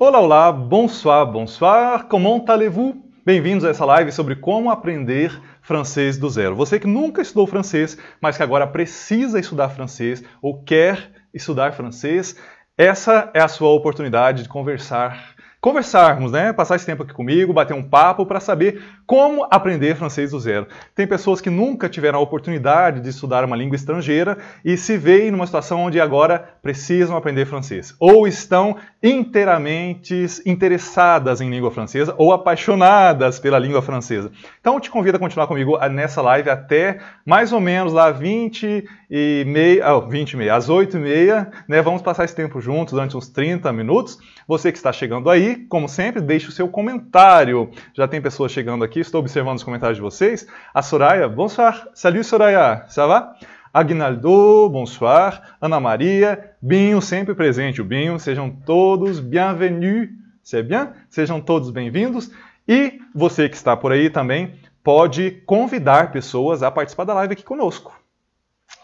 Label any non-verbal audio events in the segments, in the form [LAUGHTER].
Olá, olá, bonsoir, bonsoir, comment allez-vous? Bem-vindos a essa live sobre como aprender francês do zero. Você que nunca estudou francês, mas que agora precisa estudar francês ou quer estudar francês, essa é a sua oportunidade de conversar conversarmos, né? Passar esse tempo aqui comigo, bater um papo para saber como aprender francês do zero. Tem pessoas que nunca tiveram a oportunidade de estudar uma língua estrangeira e se veem numa situação onde agora precisam aprender francês ou estão inteiramente interessadas em língua francesa ou apaixonadas pela língua francesa. Então eu te convido a continuar comigo nessa live até mais ou menos lá 20 e meia, oh, ah, 20 e meia, às 8 e meia, né? Vamos passar esse tempo juntos durante uns 30 minutos. Você que está chegando aí, e, como sempre, deixe o seu comentário. Já tem pessoas chegando aqui, estou observando os comentários de vocês. A Soraya, bonsoir. Salut Soraya, ça va? Agnaldo, bonsoir. Ana Maria, Binho, sempre presente. O Binho, sejam todos bienvenus. C'est bien? Sejam todos bem-vindos. E você que está por aí também pode convidar pessoas a participar da live aqui conosco.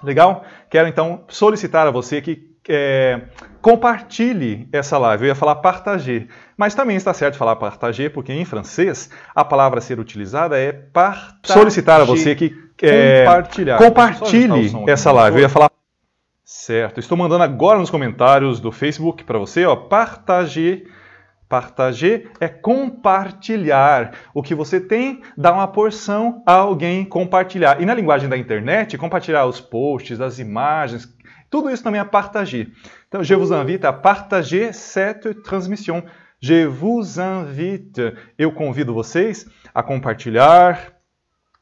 Legal? Quero então solicitar a você que é, compartilhe essa live. Eu ia falar partager, mas também está certo falar partager, porque em francês a palavra a ser utilizada é partager. Solicitar a você que é, compartilhar. compartilhe essa live. Eu ia falar certo. Estou mandando agora nos comentários do Facebook para você, ó, partager Partager é compartilhar. O que você tem, dá uma porção a alguém compartilhar. E na linguagem da internet, compartilhar os posts, as imagens, tudo isso também é partager. Então, je vous invite à partager cette transmission. Je vous invite. Eu convido vocês a compartilhar,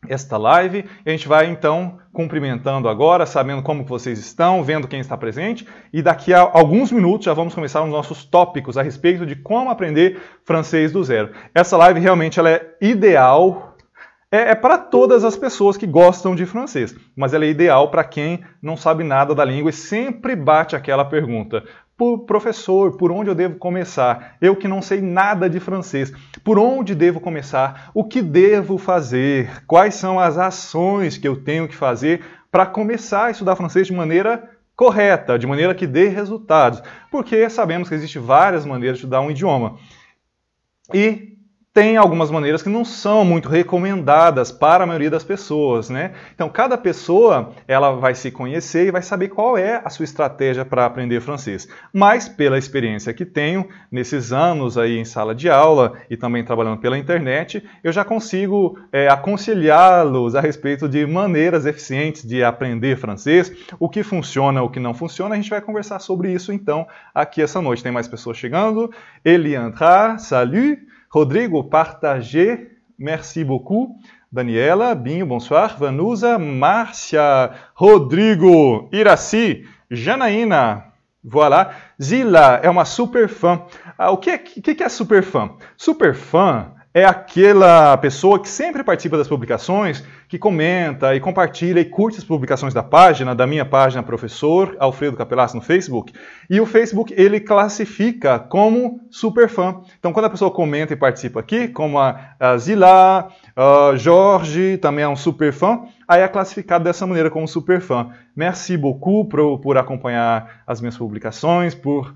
esta live. a gente vai então cumprimentando agora, sabendo como vocês estão, vendo quem está presente e daqui a alguns minutos já vamos começar os nossos tópicos a respeito de como aprender francês do zero. Essa live realmente ela é ideal é, é para todas as pessoas que gostam de francês, mas ela é ideal para quem não sabe nada da língua e sempre bate aquela pergunta: por professor, por onde eu devo começar? Eu que não sei nada de francês, por onde devo começar? O que devo fazer? Quais são as ações que eu tenho que fazer para começar a estudar francês de maneira correta, de maneira que dê resultados? Porque sabemos que existem várias maneiras de estudar um idioma. E tem algumas maneiras que não são muito recomendadas para a maioria das pessoas, né? Então cada pessoa ela vai se conhecer e vai saber qual é a sua estratégia para aprender francês. Mas pela experiência que tenho nesses anos aí em sala de aula e também trabalhando pela internet, eu já consigo é, aconselhá-los a respeito de maneiras eficientes de aprender francês, o que funciona, o que não funciona. A gente vai conversar sobre isso então aqui essa noite. Tem mais pessoas chegando. Eliandra, salut. Rodrigo, partage, merci beaucoup. Daniela, Binho, bonsoir. Vanusa, Márcia, Rodrigo, Iraci, Janaína, voilà. Zila é uma super fã. Ah, o que é, que, que é super fã? Super fã é aquela pessoa que sempre participa das publicações, que comenta e compartilha e curte as publicações da página, da minha página professor Alfredo Capelas no Facebook. E o Facebook ele classifica como superfã. Então quando a pessoa comenta e participa aqui, como a, a Zila, a Jorge também é um superfã, aí é classificado dessa maneira como superfã. Merci beaucoup por, por acompanhar as minhas publicações, por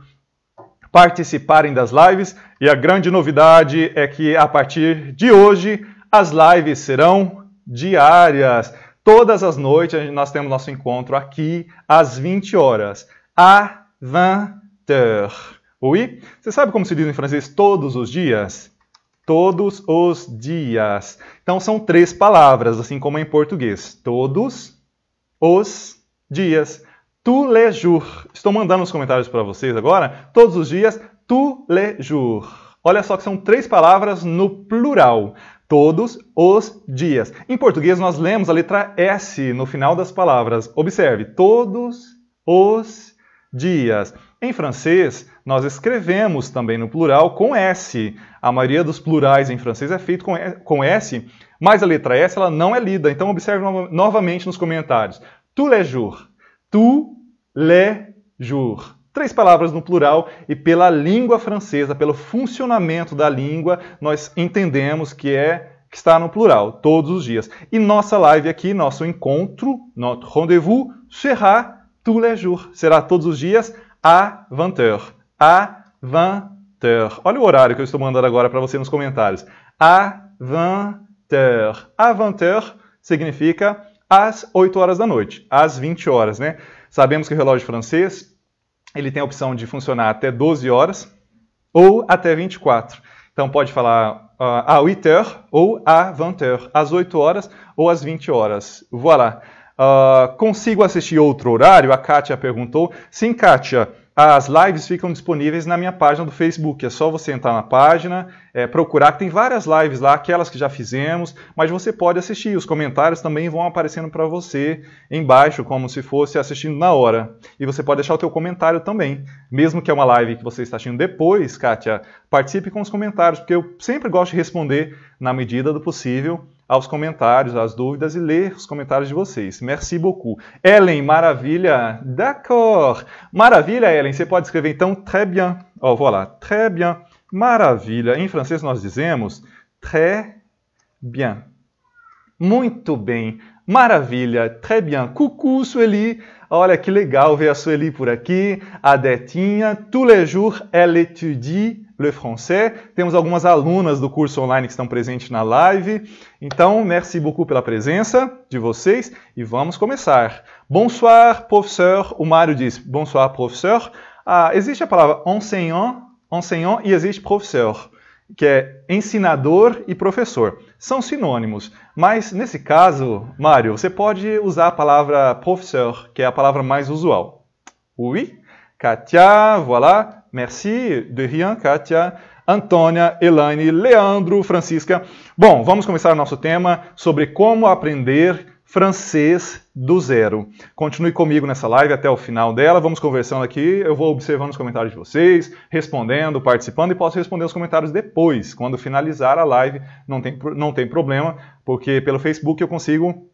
participarem das lives. E a grande novidade é que a partir de hoje as lives serão diárias. Todas as noites nós temos nosso encontro aqui às 20 horas. À 20 heures. Oui? Você sabe como se diz em francês todos os dias? Todos os dias. Então são três palavras, assim como em português. Todos os dias. Tulejur. Estou mandando os comentários para vocês agora, todos os dias, Tu Tulejur. Olha só que são três palavras no plural. Todos os dias. Em português, nós lemos a letra S no final das palavras. Observe, todos os dias. Em francês, nós escrevemos também no plural com S. A maioria dos plurais em francês é feito com S, mas a letra S ela não é lida. Então, observe novamente nos comentários. Tous les jours tous les jours. Três palavras no plural e pela língua francesa, pelo funcionamento da língua, nós entendemos que é que está no plural, todos os dias. E nossa live aqui, nosso encontro, nosso rendezvous, será tous les jours, será todos os dias à 20h. À 20h. Olha o horário que eu estou mandando agora para você nos comentários. À 20h. À 20h significa às 8 horas da noite, às 20 horas, né? Sabemos que o relógio francês, ele tem a opção de funcionar até 12 horas ou até 24. Então pode falar uh, à 8 heures ou à 20 heures, às 8 horas ou às 20 horas. Voilà. Uh, consigo assistir outro horário? A Kátia perguntou. Sim, Kátia. As lives ficam disponíveis na minha página do Facebook. É só você entrar na página, é, procurar, que tem várias lives lá, aquelas que já fizemos, mas você pode assistir. Os comentários também vão aparecendo para você embaixo, como se fosse assistindo na hora. E você pode deixar o teu comentário também. Mesmo que é uma live que você está assistindo depois, Kátia, participe com os comentários, porque eu sempre gosto de responder na medida do possível aos comentários, às dúvidas e ler os comentários de vocês. Merci beaucoup. Ellen, maravilha. D'accord. Maravilha, Ellen. Você pode escrever então très bien. Ó, oh, vou lá. Très bien. Maravilha. Em francês nós dizemos très bien. Muito bem. Maravilha. Très bien. Coucou, Sueli. Olha que legal ver a Sueli por aqui. A Detinha. Tous les jours, elle étudie le français. Temos algumas alunas do curso online que estão presentes na live. Então, merci beaucoup pela presença de vocês e vamos começar. Bonsoir, professeur. O Mário diz bonsoir, professeur. Ah, existe a palavra enseignant, enseignant e existe professor, que é ensinador e professor. São sinônimos, mas nesse caso, Mário, você pode usar a palavra professeur, que é a palavra mais usual. Oui, Katia, voilà, Merci, de rien, Kátia, Antônia, Elaine, Leandro, Francisca. Bom, vamos começar nosso tema sobre como aprender francês do zero. Continue comigo nessa live até o final dela. Vamos conversando aqui. Eu vou observando os comentários de vocês, respondendo, participando e posso responder os comentários depois, quando finalizar a live. Não tem, não tem problema, porque pelo Facebook eu consigo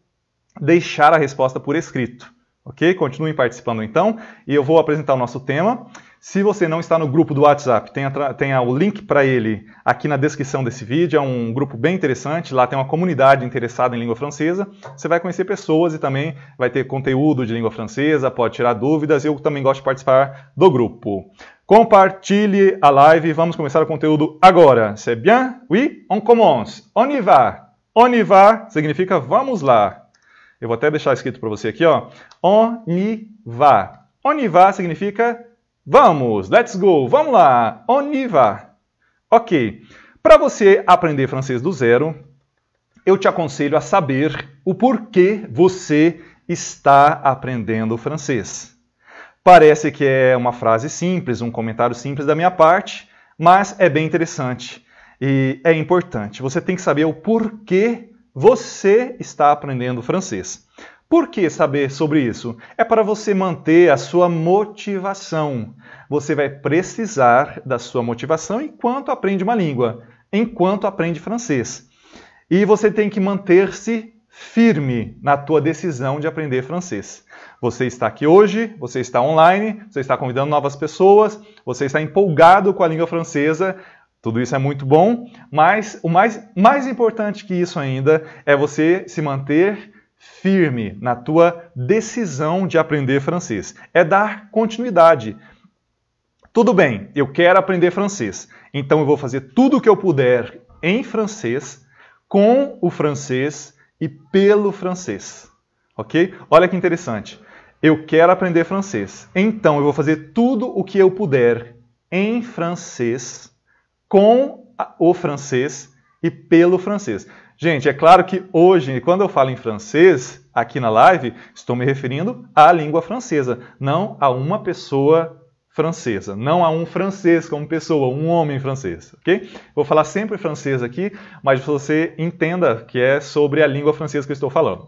deixar a resposta por escrito. Ok? Continuem participando então e eu vou apresentar o nosso tema. Se você não está no grupo do WhatsApp, tenha, o link para ele aqui na descrição desse vídeo. É um grupo bem interessante. Lá tem uma comunidade interessada em língua francesa. Você vai conhecer pessoas e também vai ter conteúdo de língua francesa, pode tirar dúvidas. Eu também gosto de participar do grupo. Compartilhe a live. Vamos começar o conteúdo agora. C'est bien? Oui? On commence. On y va. On y va significa vamos lá. Eu vou até deixar escrito para você aqui, ó. On y va. On y va significa Vamos, let's go, vamos lá, on y va. Ok, para você aprender francês do zero, eu te aconselho a saber o porquê você está aprendendo francês. Parece que é uma frase simples, um comentário simples da minha parte, mas é bem interessante e é importante. Você tem que saber o porquê você está aprendendo francês. Por que saber sobre isso? É para você manter a sua motivação. Você vai precisar da sua motivação enquanto aprende uma língua, enquanto aprende francês. E você tem que manter-se firme na tua decisão de aprender francês. Você está aqui hoje, você está online, você está convidando novas pessoas, você está empolgado com a língua francesa. Tudo isso é muito bom, mas o mais, mais importante que isso ainda é você se manter firme na tua decisão de aprender francês. É dar continuidade. Tudo bem, eu quero aprender francês. Então eu vou fazer tudo o que eu puder em francês, com o francês e pelo francês. Ok? Olha que interessante. Eu quero aprender francês. Então eu vou fazer tudo o que eu puder em francês, com o francês e pelo francês. Gente, é claro que hoje, quando eu falo em francês aqui na live, estou me referindo à língua francesa, não a uma pessoa francesa, não a um francês como pessoa, um homem francês, ok? Vou falar sempre francês aqui, mas você entenda que é sobre a língua francesa que eu estou falando.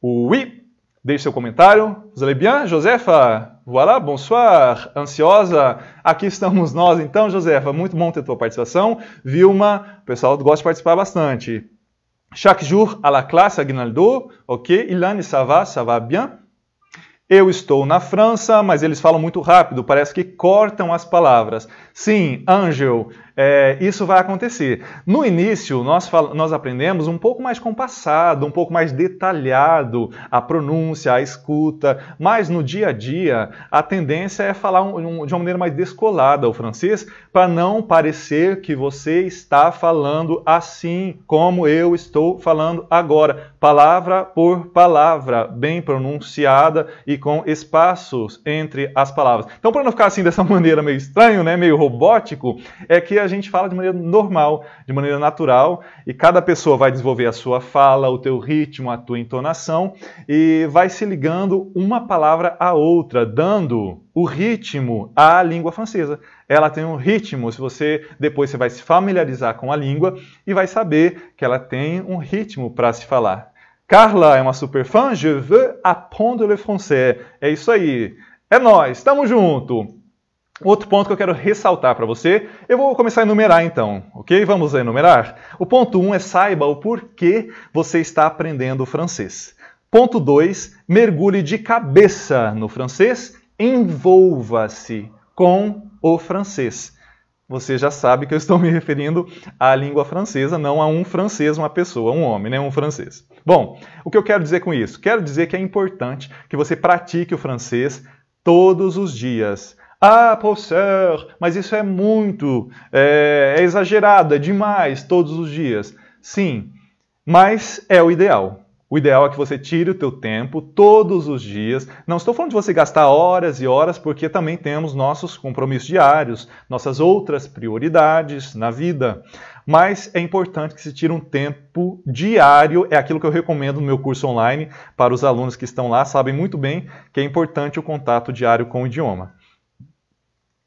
Oui, deixe seu comentário. Vous allez bien, Josefa? Voilà, bonsoir, ansiosa. Aqui estamos nós, então, Josefa. Muito bom ter tua participação. Vilma, o pessoal gosta de participar bastante. Chaque jour à la classe, Aguinaldo. Ok, Ilane, ça va, ça va bien? Eu estou na França, mas eles falam muito rápido, parece que cortam as palavras. Sim, Angel, é, isso vai acontecer. No início, nós, nós aprendemos um pouco mais compassado, um pouco mais detalhado a pronúncia, a escuta, mas no dia a dia, a tendência é falar um, um, de uma maneira mais descolada o francês, para não parecer que você está falando assim como eu estou falando agora, palavra por palavra, bem pronunciada e com espaços entre as palavras. Então, para não ficar assim dessa [LAUGHS] maneira meio estranho, né, meio robótico, é que a gente fala de maneira normal, de maneira natural, e cada pessoa vai desenvolver a sua fala, o teu ritmo, a tua entonação, e vai se ligando uma palavra à outra, dando o ritmo à língua francesa. Ela tem um ritmo, se você depois você vai se familiarizar com a língua e vai saber que ela tem um ritmo para se falar. Carla é uma super fã, je veux apprendre le français. É isso aí. É nós, estamos junto. Outro ponto que eu quero ressaltar para você, eu vou começar a enumerar então, ok? Vamos enumerar? O ponto 1 um é saiba o porquê você está aprendendo francês. Ponto 2, mergulhe de cabeça no francês, envolva-se com o francês. Você já sabe que eu estou me referindo à língua francesa, não a um francês, uma pessoa, um homem, né? um francês. Bom, o que eu quero dizer com isso? Quero dizer que é importante que você pratique o francês todos os dias. Ah, professor, mas isso é muito, é, é exagerado, é demais todos os dias. Sim, mas é o ideal. O ideal é que você tire o teu tempo todos os dias. Não estou falando de você gastar horas e horas, porque também temos nossos compromissos diários, nossas outras prioridades na vida. Mas é importante que se tire um tempo diário. É aquilo que eu recomendo no meu curso online para os alunos que estão lá, sabem muito bem que é importante o contato diário com o idioma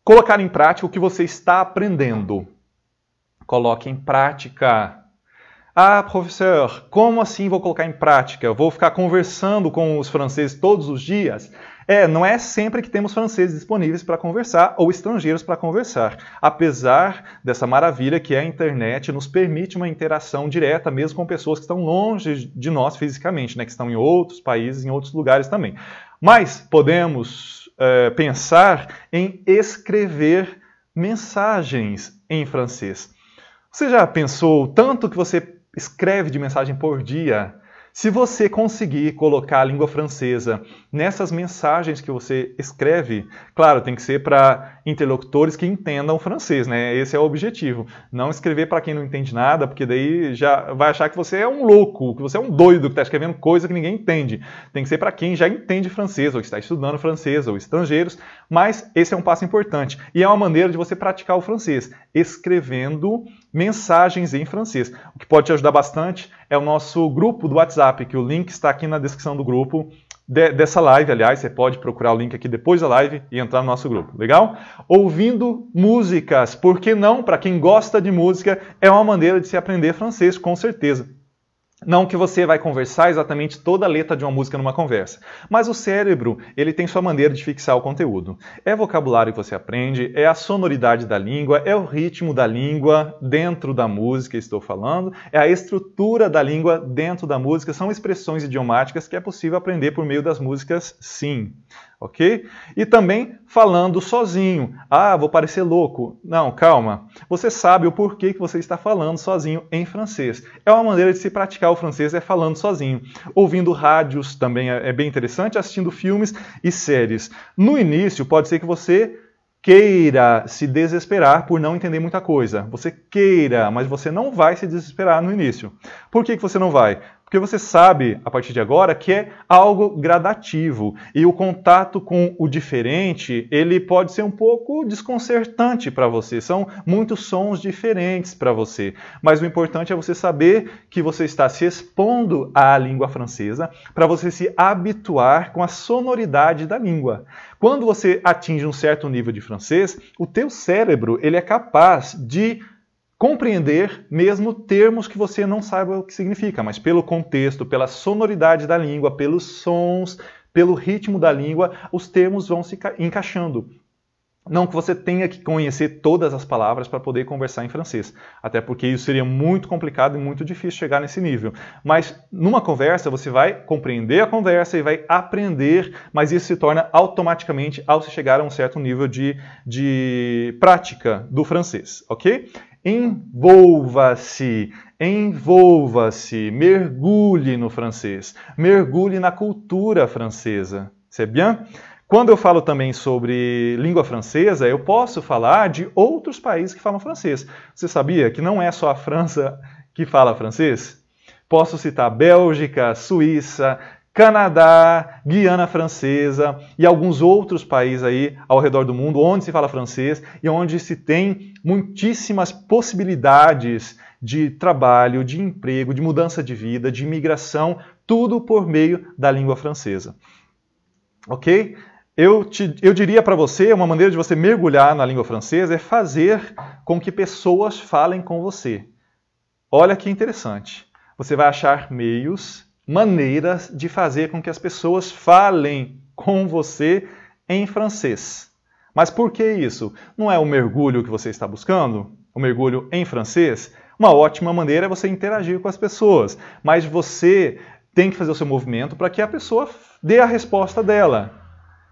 colocar em prática o que você está aprendendo. Coloque em prática. Ah, professor, como assim vou colocar em prática? Vou ficar conversando com os franceses todos os dias? É, não é sempre que temos franceses disponíveis para conversar ou estrangeiros para conversar. Apesar dessa maravilha que é a internet, nos permite uma interação direta mesmo com pessoas que estão longe de nós fisicamente, né, que estão em outros países, em outros lugares também. Mas podemos uh, pensar em escrever mensagens em francês. Você já pensou tanto que você escreve de mensagem por dia se você conseguir colocar a língua francesa nessas mensagens que você escreve, claro, tem que ser para interlocutores que entendam francês, né? Esse é o objetivo. Não escrever para quem não entende nada, porque daí já vai achar que você é um louco, que você é um doido que está escrevendo coisa que ninguém entende. Tem que ser para quem já entende francês, ou está estudando francês, ou estrangeiros. Mas esse é um passo importante e é uma maneira de você praticar o francês, escrevendo mensagens em francês. O que pode te ajudar bastante é o nosso grupo do WhatsApp, que o link está aqui na descrição do grupo de, dessa live. Aliás, você pode procurar o link aqui depois da live e entrar no nosso grupo, legal? Ouvindo músicas, por que não? Para quem gosta de música, é uma maneira de se aprender francês, com certeza. Não que você vai conversar exatamente toda a letra de uma música numa conversa, mas o cérebro ele tem sua maneira de fixar o conteúdo. É vocabulário que você aprende, é a sonoridade da língua, é o ritmo da língua dentro da música, estou falando, é a estrutura da língua dentro da música, são expressões idiomáticas que é possível aprender por meio das músicas, sim ok? E também falando sozinho. Ah, vou parecer louco. Não, calma. Você sabe o porquê que você está falando sozinho em francês. É uma maneira de se praticar o francês, é falando sozinho. Ouvindo rádios também é, é bem interessante, assistindo filmes e séries. No início, pode ser que você queira se desesperar por não entender muita coisa. Você queira, mas você não vai se desesperar no início. Por que, que você não vai? Porque você sabe, a partir de agora, que é algo gradativo e o contato com o diferente, ele pode ser um pouco desconcertante para você. São muitos sons diferentes para você. Mas o importante é você saber que você está se expondo à língua francesa para você se habituar com a sonoridade da língua. Quando você atinge um certo nível de francês, o teu cérebro, ele é capaz de compreender mesmo termos que você não saiba o que significa, mas pelo contexto, pela sonoridade da língua, pelos sons, pelo ritmo da língua, os termos vão se encaixando. Não que você tenha que conhecer todas as palavras para poder conversar em francês, até porque isso seria muito complicado e muito difícil chegar nesse nível. Mas numa conversa você vai compreender a conversa e vai aprender, mas isso se torna automaticamente ao se chegar a um certo nível de, de prática do francês, ok? Envolva-se, envolva-se, mergulhe no francês, mergulhe na cultura francesa. C'est bien? Quando eu falo também sobre língua francesa, eu posso falar de outros países que falam francês. Você sabia que não é só a França que fala francês? Posso citar Bélgica, Suíça, Canadá, Guiana Francesa e alguns outros países aí ao redor do mundo onde se fala francês e onde se tem muitíssimas possibilidades de trabalho, de emprego, de mudança de vida, de imigração, tudo por meio da língua francesa. Ok? Eu, te, eu diria para você, uma maneira de você mergulhar na língua francesa é fazer com que pessoas falem com você. Olha que interessante. Você vai achar meios maneiras de fazer com que as pessoas falem com você em francês. Mas por que isso? Não é o mergulho que você está buscando? O mergulho em francês? Uma ótima maneira é você interagir com as pessoas, mas você tem que fazer o seu movimento para que a pessoa dê a resposta dela.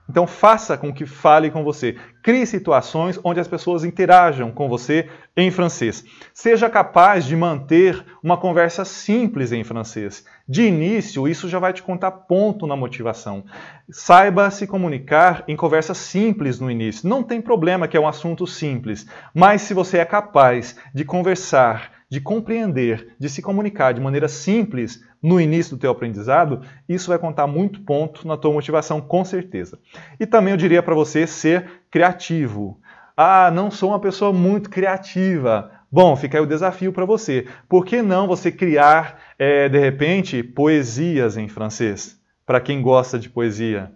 Então faça com que fale com você. Crie situações onde as pessoas interajam com você em francês. Seja capaz de manter uma conversa simples em francês. De início, isso já vai te contar ponto na motivação. Saiba se comunicar em conversa simples no início. Não tem problema que é um assunto simples, mas se você é capaz de conversar, de compreender, de se comunicar de maneira simples, no início do teu aprendizado, isso vai contar muito ponto na tua motivação, com certeza. E também eu diria para você ser criativo. Ah, não sou uma pessoa muito criativa. Bom, fica aí o desafio para você. Por que não você criar, é, de repente, poesias em francês? Para quem gosta de poesia.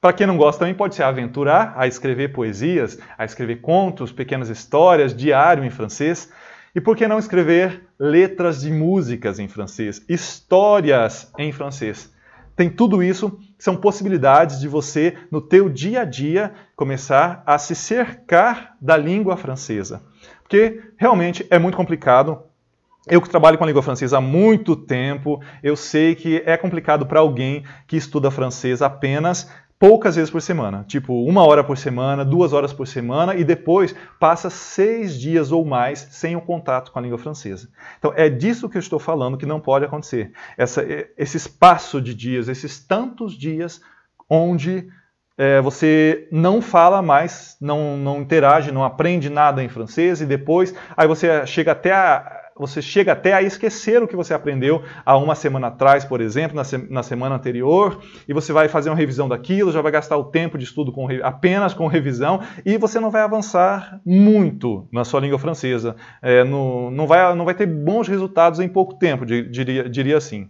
Para quem não gosta, também pode se aventurar a escrever poesias, a escrever contos, pequenas histórias, diário em francês. E por que não escrever letras de músicas em francês, histórias em francês? Tem tudo isso, são possibilidades de você, no teu dia a dia, começar a se cercar da língua francesa. Porque realmente é muito complicado eu que trabalho com a língua francesa há muito tempo, eu sei que é complicado para alguém que estuda francês apenas poucas vezes por semana, tipo uma hora por semana, duas horas por semana e depois passa seis dias ou mais sem o contato com a língua francesa. Então é disso que eu estou falando que não pode acontecer. Essa, esse espaço de dias, esses tantos dias onde é, você não fala mais, não, não interage, não aprende nada em francês e depois aí você chega até a você chega até a esquecer o que você aprendeu há uma semana atrás, por exemplo, na, se na semana anterior, e você vai fazer uma revisão daquilo, já vai gastar o tempo de estudo com apenas com revisão, e você não vai avançar muito na sua língua francesa. É, no, não, vai, não vai ter bons resultados em pouco tempo, diria, diria assim.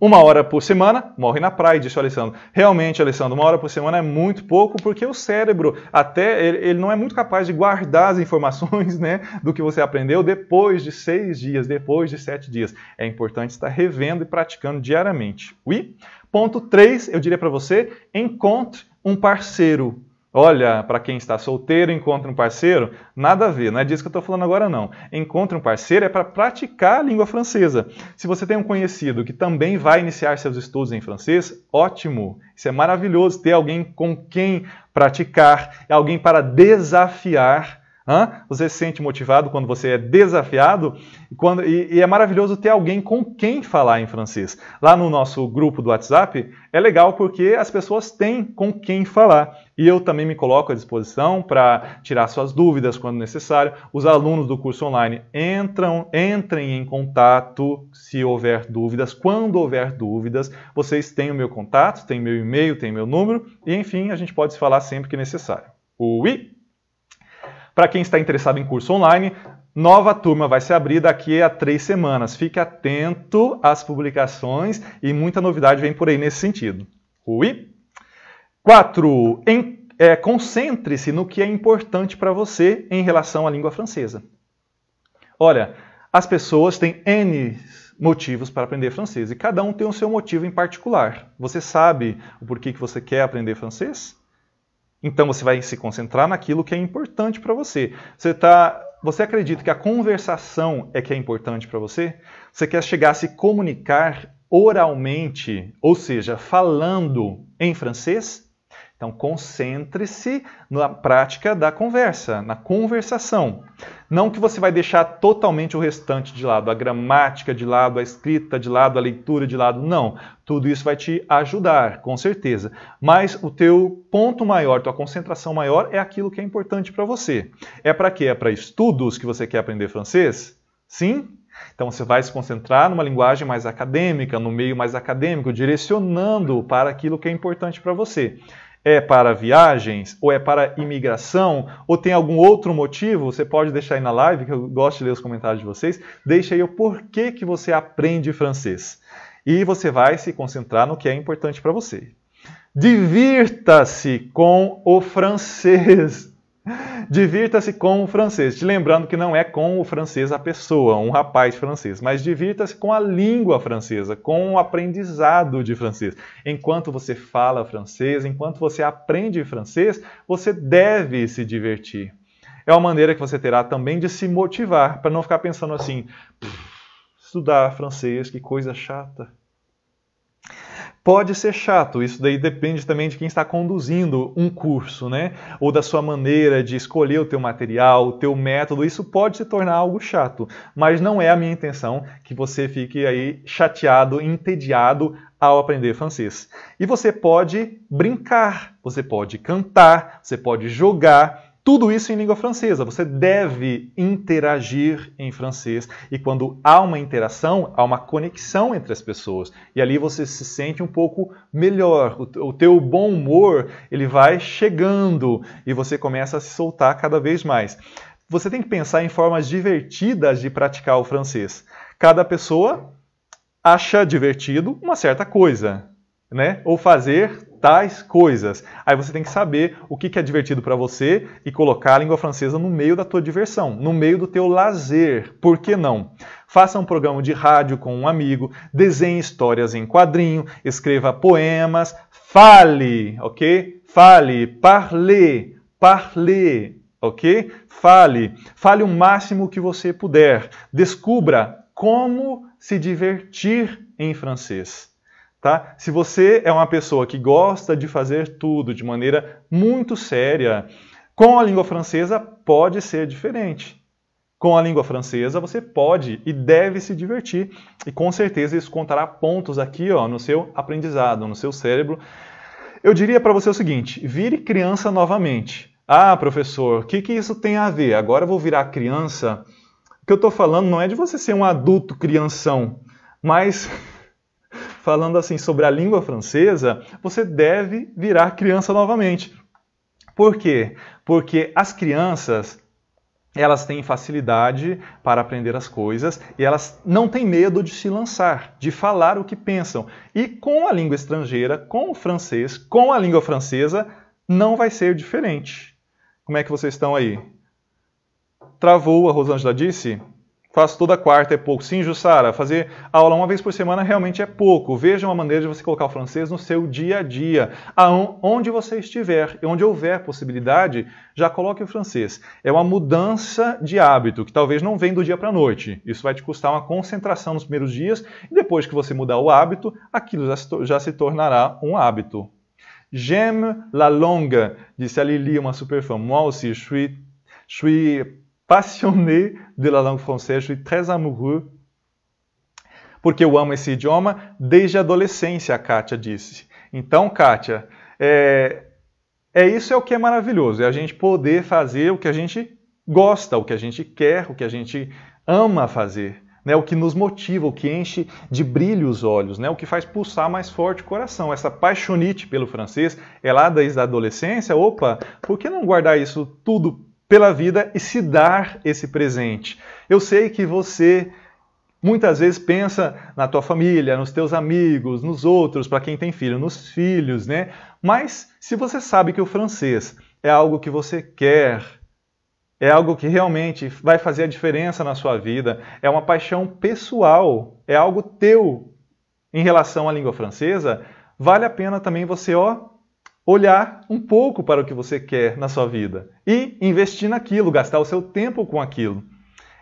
Uma hora por semana, morre na praia, disse o Alessandro. Realmente, Alessandro, uma hora por semana é muito pouco, porque o cérebro até ele, ele, não é muito capaz de guardar as informações [LAUGHS] né, do que você aprendeu depois de seis dias, depois de sete dias. É importante estar revendo e praticando diariamente. Ui? Ponto 3, eu diria para você, encontre um parceiro Olha, para quem está solteiro, encontra um parceiro, nada a ver, não é disso que eu estou falando agora não. Encontra um parceiro é para praticar a língua francesa. Se você tem um conhecido que também vai iniciar seus estudos em francês, ótimo. Isso é maravilhoso ter alguém com quem praticar, alguém para desafiar você se sente motivado quando você é desafiado e, quando, e, e, é maravilhoso ter alguém com quem falar em francês. Lá no nosso grupo do WhatsApp é legal porque as pessoas têm com quem falar. E eu também me coloco à disposição para tirar suas dúvidas quando necessário. Os alunos do curso online entram, entrem em contato se houver dúvidas. Quando houver dúvidas, vocês têm o meu contato, têm meu e-mail, têm meu número e enfim, a gente pode se falar sempre que necessário. Oui. Para quem está interessado em curso online, nova turma vai se abrir daqui a três semanas. Fique atento às publicações e muita novidade vem por aí nesse sentido. Rui? 4. É, Concentre-se no que é importante para você em relação à língua francesa. Olha, as pessoas têm N motivos para aprender francês e cada um tem o seu motivo em particular. Você sabe o porquê que você quer aprender francês? Então você vai se concentrar naquilo que é importante para você. Você tá, você acredita que a conversação é que é importante para você? Você quer chegar a se comunicar oralmente, ou seja, falando em francês? Então, concentre-se na prática da conversa, na conversação. Não que você vai deixar totalmente o restante de lado, a gramática de lado, a escrita de lado, a leitura de lado, não. Tudo isso vai te ajudar, com certeza. Mas o teu ponto maior, tua concentração maior é aquilo que é importante para você. É para quê? É para estudos que você quer aprender francês? Sim? Então você vai se concentrar numa linguagem mais acadêmica, no meio mais acadêmico, direcionando para aquilo que é importante para você é para viagens ou é para imigração ou tem algum outro motivo, você pode deixar aí na live, que eu gosto de ler os comentários de vocês. Deixa aí o porquê que você aprende francês. E você vai se concentrar no que é importante para você. Divirta-se com o francês. Divirta-se com o francês. Te lembrando que não é com o francês a pessoa, um rapaz francês, mas divirta-se com a língua francesa, com o aprendizado de francês. Enquanto você fala francês, enquanto você aprende francês, você deve se divertir. É uma maneira que você terá também de se motivar, para não ficar pensando assim, estudar francês, que coisa chata. Pode ser chato, isso daí depende também de quem está conduzindo um curso, né? Ou da sua maneira de escolher o teu material, o teu método, isso pode se tornar algo chato, mas não é a minha intenção que você fique aí chateado, entediado ao aprender francês. E você pode brincar, você pode cantar, você pode jogar, tudo isso em língua francesa. Você deve interagir em francês. E quando há uma interação, há uma conexão entre as pessoas. E ali você se sente um pouco melhor. O teu bom humor ele vai chegando e você começa a se soltar cada vez mais. Você tem que pensar em formas divertidas de praticar o francês. Cada pessoa acha divertido uma certa coisa, né? Ou fazer tais coisas. Aí você tem que saber o que, é divertido para você e colocar a língua francesa no meio da tua diversão, no meio do teu lazer. Por que não? Faça um programa de rádio com um amigo, desenhe histórias em quadrinho, escreva poemas, fale, ok? Fale, parle, parle, ok? Fale, fale o máximo que você puder. Descubra como se divertir em francês. Tá? Se você é uma pessoa que gosta de fazer tudo de maneira muito séria, com a língua francesa pode ser diferente. Com a língua francesa você pode e deve se divertir e com certeza isso contará pontos aqui ó, no seu aprendizado, no seu cérebro. Eu diria para você o seguinte: vire criança novamente. Ah, professor, o que, que isso tem a ver? Agora eu vou virar criança. O que eu estou falando não é de você ser um adulto crianção, mas [LAUGHS] falando assim sobre a língua francesa, você deve virar criança novamente. Por quê? Porque as crianças elas têm facilidade para aprender as coisas e elas não têm medo de se lançar, de falar o que pensam. E com a língua estrangeira, com o francês, com a língua francesa, não vai ser diferente. Como é que vocês estão aí? Travou, a Rosângela disse? faço toda quarta é pouco. Sim, Jussara, fazer aula uma vez por semana realmente é pouco. Veja uma maneira de você colocar o francês no seu dia a dia, onde você estiver e onde houver possibilidade, já coloque o francês. É uma mudança de hábito que talvez não venha do dia para a noite. Isso vai te custar uma concentração nos primeiros dias e depois que você mudar o hábito, aquilo já se, já se tornará um hábito. J'aime la longue, disse a Lili, uma super fã. Moi aussi, je suis, je suis passionné de la langue française, je suis très amoureux porque eu amo esse idioma desde a adolescência, a Kátia disse. Então, Kátia, é, é isso é o que é maravilhoso, é a gente poder fazer o que a gente gosta, o que a gente quer, o que a gente ama fazer, né? O que nos motiva, o que enche de brilho os olhos, né? O que faz pulsar mais forte o coração. Essa paixonite pelo francês é lá desde a adolescência. Opa, por que não guardar isso tudo pela vida e se dar esse presente. Eu sei que você muitas vezes pensa na tua família, nos teus amigos, nos outros, para quem tem filho, nos filhos, né? Mas se você sabe que o francês é algo que você quer, é algo que realmente vai fazer a diferença na sua vida, é uma paixão pessoal, é algo teu em relação à língua francesa, vale a pena também você, ó, olhar um pouco para o que você quer na sua vida e investir naquilo, gastar o seu tempo com aquilo.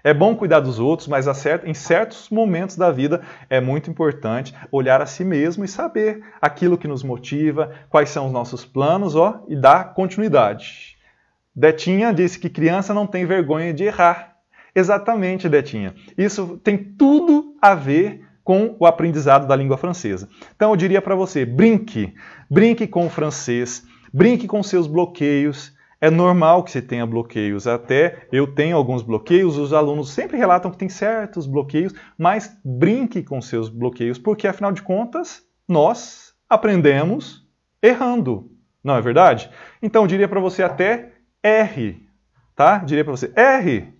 É bom cuidar dos outros, mas em certos momentos da vida é muito importante olhar a si mesmo e saber aquilo que nos motiva, quais são os nossos planos ó, e dar continuidade. Detinha disse que criança não tem vergonha de errar. Exatamente, Detinha. Isso tem tudo a ver com o aprendizado da língua francesa. Então eu diria para você, brinque, brinque com o francês, brinque com seus bloqueios. É normal que você tenha bloqueios, até eu tenho alguns bloqueios, os alunos sempre relatam que tem certos bloqueios, mas brinque com seus bloqueios, porque afinal de contas, nós aprendemos errando. Não é verdade? Então eu diria para você até R, tá? Eu diria para você R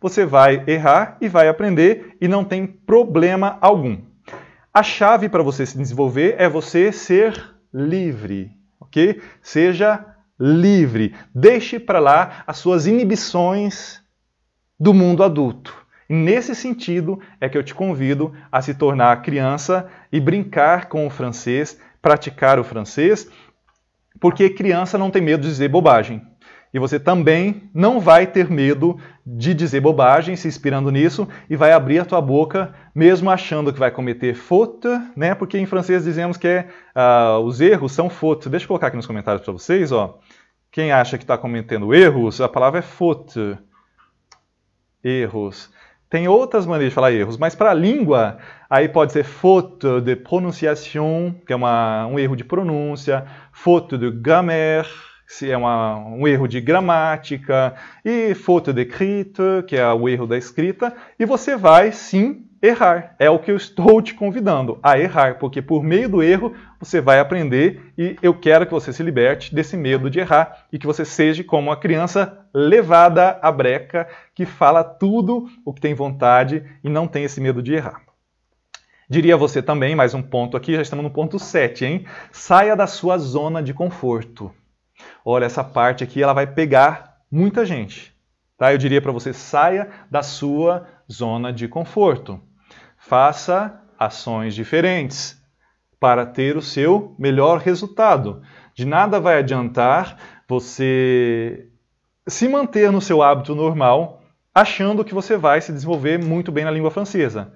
você vai errar e vai aprender e não tem problema algum. A chave para você se desenvolver é você ser livre, ok? Seja livre. Deixe para lá as suas inibições do mundo adulto. E nesse sentido é que eu te convido a se tornar criança e brincar com o francês, praticar o francês, porque criança não tem medo de dizer bobagem. E você também não vai ter medo de dizer bobagem, se inspirando nisso, e vai abrir a tua boca, mesmo achando que vai cometer faute, né? Porque em francês dizemos que é, uh, os erros são faute. Deixa eu colocar aqui nos comentários para vocês, ó. Quem acha que está cometendo erros, a palavra é faute. Erros. Tem outras maneiras de falar erros, mas para a língua, aí pode ser faute de pronunciation, que é uma, um erro de pronúncia, faute de grammaire, se é uma, um erro de gramática, e faute d'écrite, que é o erro da escrita, e você vai sim errar. É o que eu estou te convidando a errar, porque por meio do erro você vai aprender e eu quero que você se liberte desse medo de errar e que você seja como a criança levada à breca que fala tudo o que tem vontade e não tem esse medo de errar. Diria você também, mais um ponto aqui, já estamos no ponto 7, hein? Saia da sua zona de conforto olha, essa parte aqui ela vai pegar muita gente. Tá? Eu diria para você, saia da sua zona de conforto. Faça ações diferentes para ter o seu melhor resultado. De nada vai adiantar você se manter no seu hábito normal, achando que você vai se desenvolver muito bem na língua francesa.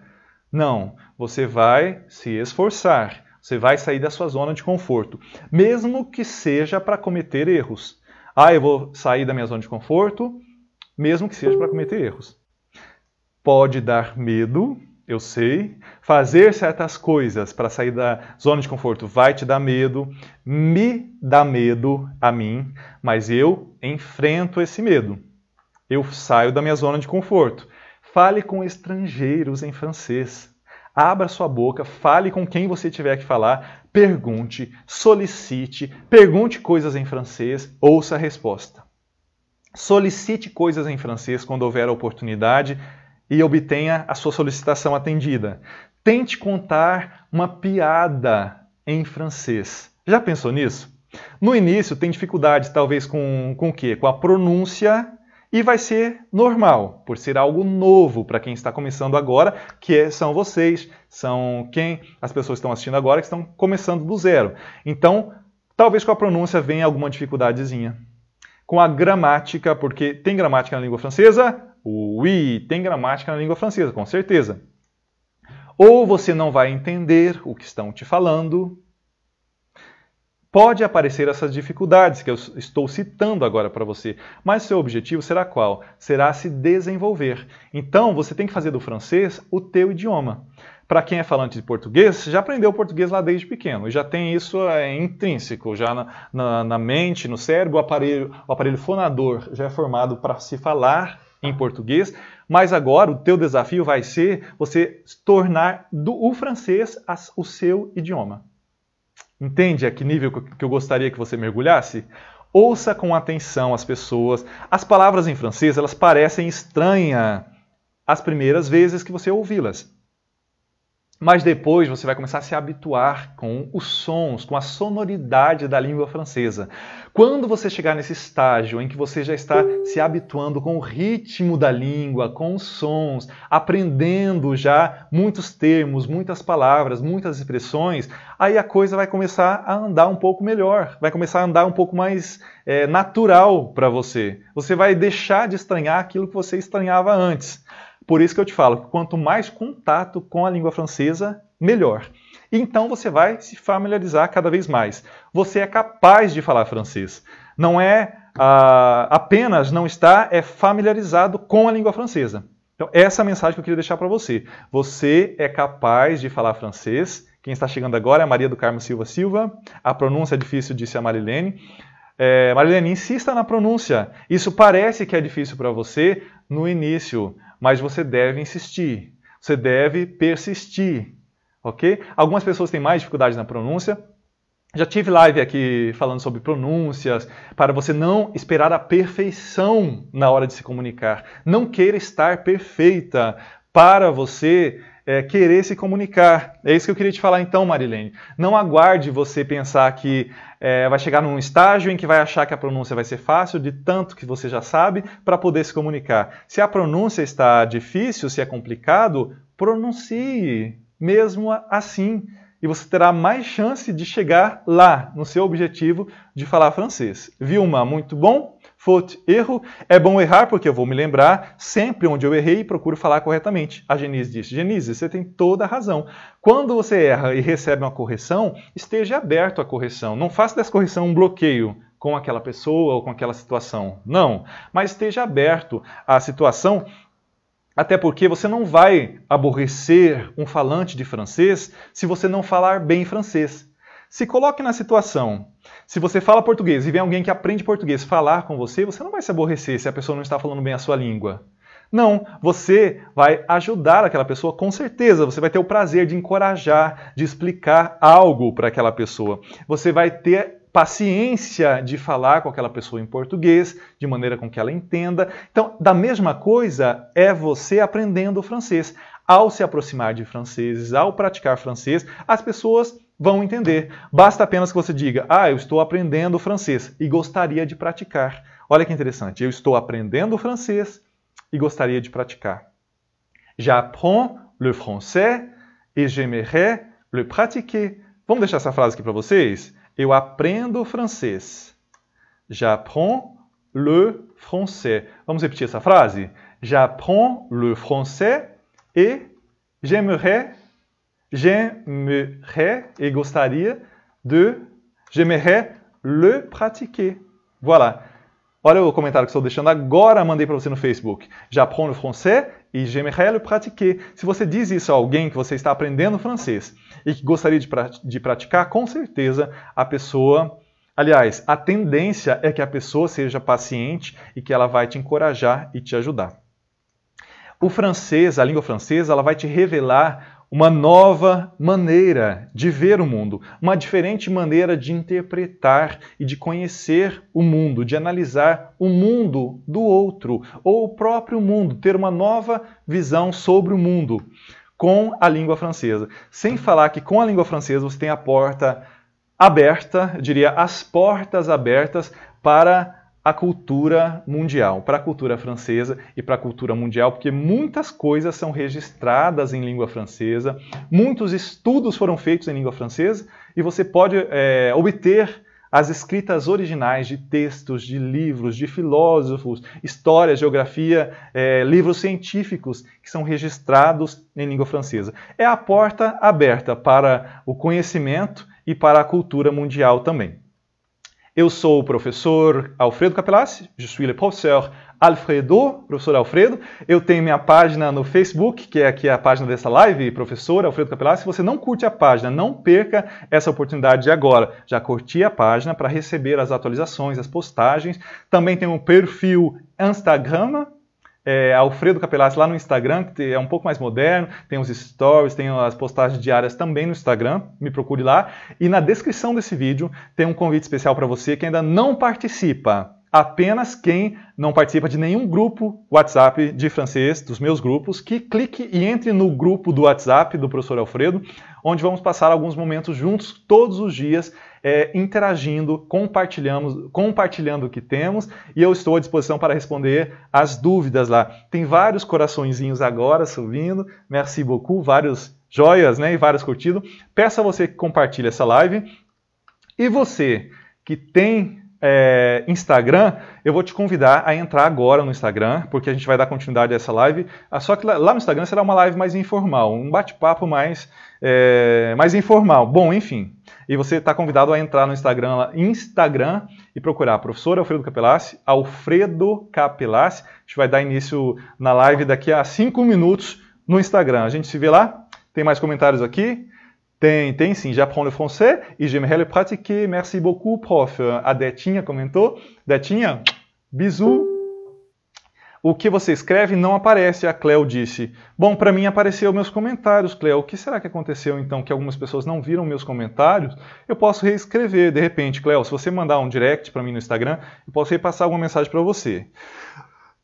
Não, você vai se esforçar você vai sair da sua zona de conforto, mesmo que seja para cometer erros. Ah, eu vou sair da minha zona de conforto, mesmo que seja para cometer erros. Pode dar medo, eu sei. Fazer certas coisas para sair da zona de conforto vai te dar medo, me dá medo a mim, mas eu enfrento esse medo. Eu saio da minha zona de conforto. Fale com estrangeiros em francês. Abra sua boca, fale com quem você tiver que falar, pergunte, solicite, pergunte coisas em francês, ouça a resposta. Solicite coisas em francês quando houver a oportunidade e obtenha a sua solicitação atendida. Tente contar uma piada em francês. Já pensou nisso? No início tem dificuldades, talvez, com, com o quê? Com a pronúncia e vai ser normal, por ser algo novo para quem está começando agora, que é, são vocês, são quem as pessoas estão assistindo agora que estão começando do zero. Então, talvez com a pronúncia venha alguma dificuldadezinha. Com a gramática, porque tem gramática na língua francesa? Oui, tem gramática na língua francesa, com certeza. Ou você não vai entender o que estão te falando, Pode aparecer essas dificuldades que eu estou citando agora para você, mas seu objetivo será qual? Será se desenvolver. Então, você tem que fazer do francês o teu idioma. Para quem é falante de português, já aprendeu português lá desde pequeno e já tem isso é, intrínseco, já na, na, na mente, no cérebro, o aparelho, o aparelho fonador já é formado para se falar em português, mas agora o teu desafio vai ser você tornar do, o francês as, o seu idioma. Entende a que nível que eu gostaria que você mergulhasse? Ouça com atenção as pessoas. As palavras em francês, elas parecem estranhas as primeiras vezes que você ouvi-las mas depois você vai começar a se habituar com os sons, com a sonoridade da língua francesa. Quando você chegar nesse estágio em que você já está se habituando com o ritmo da língua, com os sons, aprendendo já muitos termos, muitas palavras, muitas expressões, aí a coisa vai começar a andar um pouco melhor, vai começar a andar um pouco mais é, natural para você. Você vai deixar de estranhar aquilo que você estranhava antes. Por isso que eu te falo que quanto mais contato com a língua francesa, melhor. Então você vai se familiarizar cada vez mais. Você é capaz de falar francês. Não é ah, apenas não está é familiarizado com a língua francesa. Então essa é a mensagem que eu queria deixar para você. Você é capaz de falar francês. Quem está chegando agora é a Maria do Carmo Silva Silva. A pronúncia é difícil, disse a Marilene. É, Marilene, insista na pronúncia. Isso parece que é difícil para você no início, mas você deve insistir, você deve persistir, ok? Algumas pessoas têm mais dificuldade na pronúncia. Já tive live aqui falando sobre pronúncias, para você não esperar a perfeição na hora de se comunicar. Não queira estar perfeita. Para você é, querer se comunicar. É isso que eu queria te falar então, Marilene. Não aguarde você pensar que é, vai chegar num estágio em que vai achar que a pronúncia vai ser fácil, de tanto que você já sabe, para poder se comunicar. Se a pronúncia está difícil, se é complicado, pronuncie, mesmo assim. E você terá mais chance de chegar lá, no seu objetivo de falar francês. Vilma, muito bom? faute, erro. É bom errar porque eu vou me lembrar sempre onde eu errei e procuro falar corretamente. A Genise disse: Genise, você tem toda a razão. Quando você erra e recebe uma correção, esteja aberto à correção. Não faça dessa correção um bloqueio com aquela pessoa ou com aquela situação. Não, mas esteja aberto à situação até porque você não vai aborrecer um falante de francês se você não falar bem francês. Se coloque na situação. Se você fala português e vem alguém que aprende português falar com você, você não vai se aborrecer se a pessoa não está falando bem a sua língua. Não, você vai ajudar aquela pessoa com certeza. Você vai ter o prazer de encorajar, de explicar algo para aquela pessoa. Você vai ter paciência de falar com aquela pessoa em português, de maneira com que ela entenda. Então, da mesma coisa é você aprendendo o francês. Ao se aproximar de franceses, ao praticar francês, as pessoas vão entender. Basta apenas que você diga: Ah, eu estou aprendendo francês e gostaria de praticar. Olha que interessante. Eu estou aprendendo francês e gostaria de praticar. J'apprends le français et j'aimerais le pratiquer. Vamos deixar essa frase aqui para vocês? Eu aprendo francês. J'apprends le français. Vamos repetir essa frase? J'apprends le français e j'aimerais, j'aimerais et gostaria de, j'aimerais le pratiquer. Voilà. Olha o comentário que estou deixando agora, mandei para você no Facebook. Japão no français e j'aimerais le pratiquer. Se você diz isso a alguém que você está aprendendo francês e que gostaria de, de praticar, com certeza a pessoa Aliás, a tendência é que a pessoa seja paciente e que ela vai te encorajar e te ajudar o francês, a língua francesa, ela vai te revelar uma nova maneira de ver o mundo, uma diferente maneira de interpretar e de conhecer o mundo, de analisar o mundo do outro ou o próprio mundo, ter uma nova visão sobre o mundo com a língua francesa. Sem falar que com a língua francesa você tem a porta aberta, diria as portas abertas para a cultura mundial, para a cultura francesa e para a cultura mundial, porque muitas coisas são registradas em língua francesa, muitos estudos foram feitos em língua francesa e você pode é, obter as escritas originais de textos, de livros, de filósofos, história, geografia, é, livros científicos que são registrados em língua francesa. É a porta aberta para o conhecimento e para a cultura mundial também. Eu sou o professor Alfredo Capelassi, je suis le professeur Alfredo, professor Alfredo. Eu tenho minha página no Facebook, que é aqui a página dessa live, professor Alfredo Capelassi. Se você não curte a página, não perca essa oportunidade de agora. Já curti a página para receber as atualizações, as postagens. Também tem um perfil Instagram, é, Alfredo Capelassi lá no Instagram, que é um pouco mais moderno, tem os stories, tem as postagens diárias também no Instagram, me procure lá. E na descrição desse vídeo tem um convite especial para você que ainda não participa apenas quem não participa de nenhum grupo WhatsApp de francês, dos meus grupos, que clique e entre no grupo do WhatsApp do professor Alfredo, onde vamos passar alguns momentos juntos todos os dias, é, interagindo, compartilhamos, compartilhando o que temos, e eu estou à disposição para responder as dúvidas lá. Tem vários coraçõezinhos agora subindo, merci beaucoup, vários joias né, e vários curtidos. Peço a você que compartilhe essa live. E você que tem é, Instagram, eu vou te convidar a entrar agora no Instagram, porque a gente vai dar continuidade a essa live. Ah, só que lá no Instagram será uma live mais informal, um bate-papo mais, é, mais informal. Bom, enfim. E você está convidado a entrar no Instagram, lá, Instagram e procurar professor Alfredo Capelassi, Alfredo Capelassi. A gente vai dar início na live daqui a cinco minutos no Instagram. A gente se vê lá. Tem mais comentários aqui. Tem, tem sim. J'apprends le français e j'aimerais le pratiquer. Merci beaucoup, prof. A Detinha comentou. Detinha, bisu. O que você escreve não aparece, a Cleo disse. Bom, para mim apareceu meus comentários, Cleo. O que será que aconteceu então que algumas pessoas não viram meus comentários? Eu posso reescrever de repente, Cleo. Se você mandar um direct para mim no Instagram, eu posso repassar alguma mensagem para você.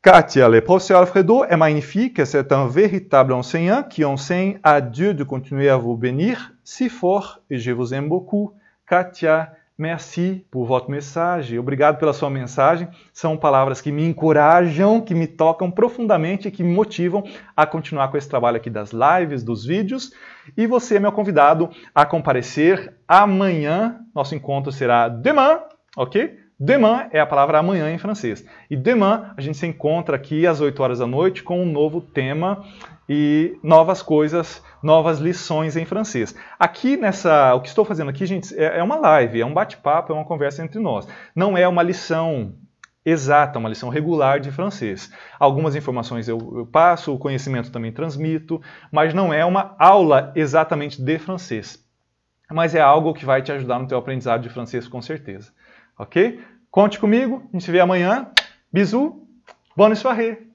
Katia, le professeur Alfredo est magnifique, c'est un véritable enseignant qui enseigne à Dieu de continuer à vous bénir si fort et je vous aime beaucoup. Katia, merci por votre message, obrigado pela sua mensagem. São palavras que me encorajam, que me tocam profundamente e que me motivam a continuar com esse trabalho aqui das lives, dos vídeos. E você é meu convidado a comparecer amanhã. Nosso encontro será demain, ok? Demain é a palavra amanhã em francês. E demain a gente se encontra aqui às 8 horas da noite com um novo tema e novas coisas, novas lições em francês. Aqui nessa, o que estou fazendo aqui, gente, é, é uma live, é um bate-papo, é uma conversa entre nós. Não é uma lição exata, uma lição regular de francês. Algumas informações eu, eu, passo, o conhecimento também transmito, mas não é uma aula exatamente de francês. Mas é algo que vai te ajudar no teu aprendizado de francês com certeza. Ok? Conte comigo, a gente se vê amanhã. Bisu, Bono nos farrer.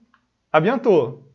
Adiantou.